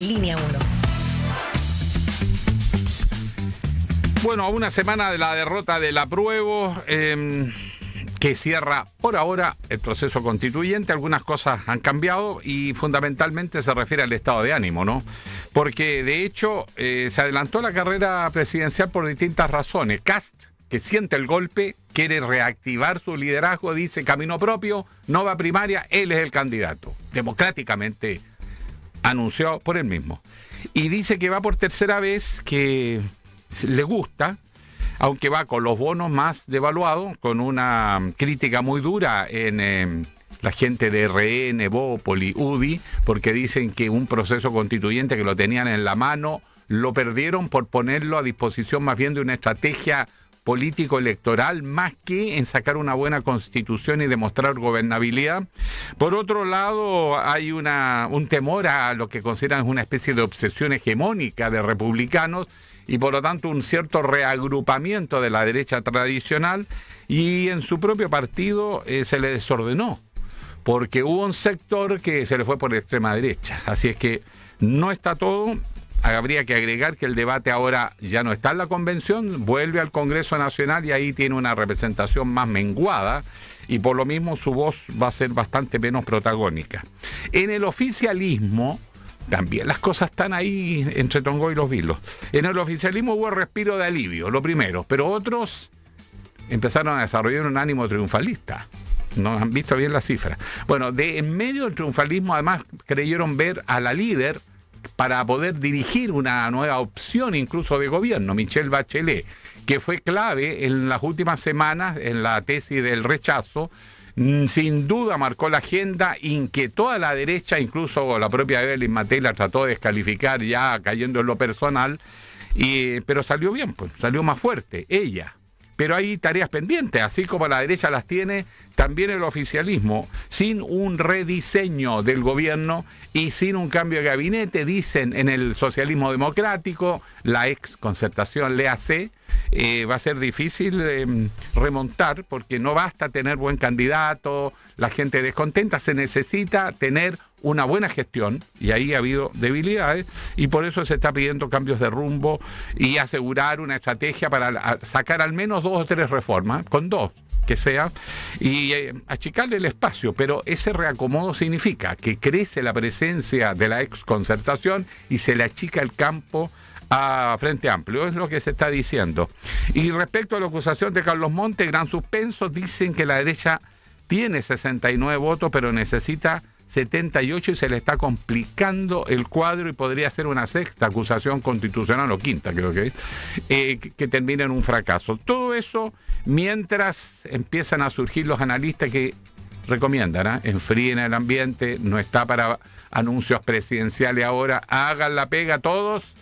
Línea 1. Bueno, a una semana de la derrota del apruebo, em, que cierra por ahora el proceso constituyente, algunas cosas han cambiado y fundamentalmente se refiere al estado de ánimo, ¿no? Porque de hecho eh, se adelantó la carrera presidencial por distintas razones. Cast, que siente el golpe, quiere reactivar su liderazgo, dice camino propio, no va primaria, él es el candidato. Democráticamente anunciado por él mismo. Y dice que va por tercera vez, que le gusta, aunque va con los bonos más devaluados, con una mm, crítica muy dura en em, la gente de RN, Bópoli, UDI, porque dicen que un proceso constituyente que lo tenían en la mano, lo perdieron por ponerlo a disposición más bien de una estrategia político electoral más que en sacar una buena constitución y demostrar gobernabilidad. Por otro lado, hay una, un temor a lo que consideran una especie de obsesión hegemónica de republicanos y por lo tanto un cierto reagrupamiento de la derecha tradicional y en su propio partido eh, se le desordenó porque hubo un sector que se le fue por la extrema derecha. Así es que no está todo, habría que agregar que el debate ahora ya no está en la convención, vuelve al Congreso Nacional y ahí tiene una representación más menguada y por lo mismo su voz va a ser bastante menos protagónica. En el oficialismo, también las cosas están ahí entre Tongo y los Vilos. En el oficialismo hubo respiro de alivio, lo primero, pero otros empezaron a desarrollar un ánimo triunfalista. No han visto bien las cifras. Bueno, de en medio del triunfalismo además creyeron ver a la líder para poder dirigir una nueva opción incluso de gobierno, Michelle Bachelet, que fue clave en las últimas semanas en la tesis del rechazo, mm, sin duda marcó la agenda, inquietó a la derecha, incluso la propia Evelyn Matei la trató de descalificar ya cayendo en lo personal, pero salió bien, pues, salió más fuerte ella pero hay tareas pendientes, así como la derecha las tiene también el oficialismo, sin un rediseño del gobierno y sin un cambio de gabinete, dicen en el socialismo democrático, la ex concertación le hace, eh, va a ser difícil em, remontar porque no basta tener buen candidato, la gente descontenta, se necesita tener una buena gestión y ahí ha habido debilidades y por eso se está pidiendo cambios de rumbo y asegurar una estrategia para sacar al menos dos o tres reformas, con dos que sea, y eh, achicarle el espacio, pero ese reacomodo significa que crece la presencia de la exconcertación y se le achica el campo a Frente Amplio, es lo que se está diciendo. Y respecto a la acusación de Carlos Monte, gran suspenso, dicen que la derecha tiene 69 votos, pero necesita 78 y se le está complicando el cuadro y podría ser una sexta acusación constitucional o quinta creo que es, eh, que, termina en un fracaso. Todo eso mientras empiezan a surgir los analistas que recomiendan, ¿ah? enfríen el ambiente, no está para anuncios presidenciales ahora, hagan la pega todos